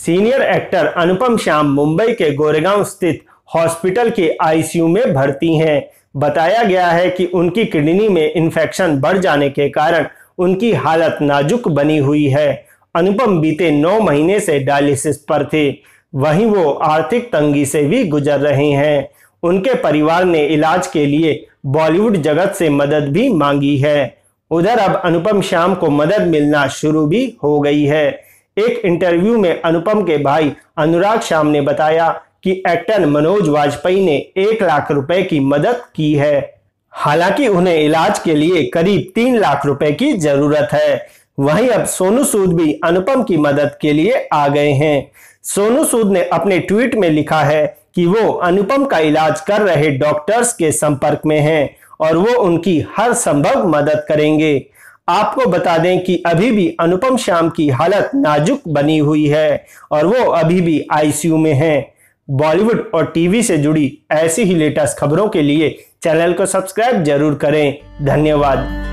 senior actor Anupam Shyam Mumbai के गोरेगांव स्थित hospital के आईसीयू में भर्ती हैं बताया गया है कि उनकी किडनी में इन्फेक्शन बढ़ जाने के कारण उनकी हालत नाजुक बनी हुई है अनुपम बीते नौ महीने से डायलिसिस पर थे वहीं वो आर्थिक तंगी से भी गुजर रहे हैं उनके परिवार ने इलाज के लिए बॉलीवुड जगत से मदद भी मांगी है उधर अब अनुपम श्याम को मदद मिलना शुरू भी हो गई है एक इंटरव्यू में अनुपम के भाई अनुराग श्याम ने बताया कि एक्टर मनोज वाजपेयी ने एक लाख रुपए की मदद की है हालांकि उन्हें इलाज के लिए करीब तीन लाख रुपए की जरूरत है वहीं अब सोनू सूद भी अनुपम की मदद के लिए आ गए हैं सोनू सूद ने अपने ट्वीट में लिखा है कि वो अनुपम का इलाज कर रहे डॉक्टर्स के संपर्क में हैं और वो उनकी हर संभव मदद करेंगे आपको बता दें कि अभी भी अनुपम श्याम की हालत नाजुक बनी हुई है और वो अभी भी आईसीयू में हैं बॉलीवुड और टीवी से जुड़ी ऐसी ही लेटेस्ट खबरों के लिए चैनल को सब्सक्राइब जरूर करें धन्यवाद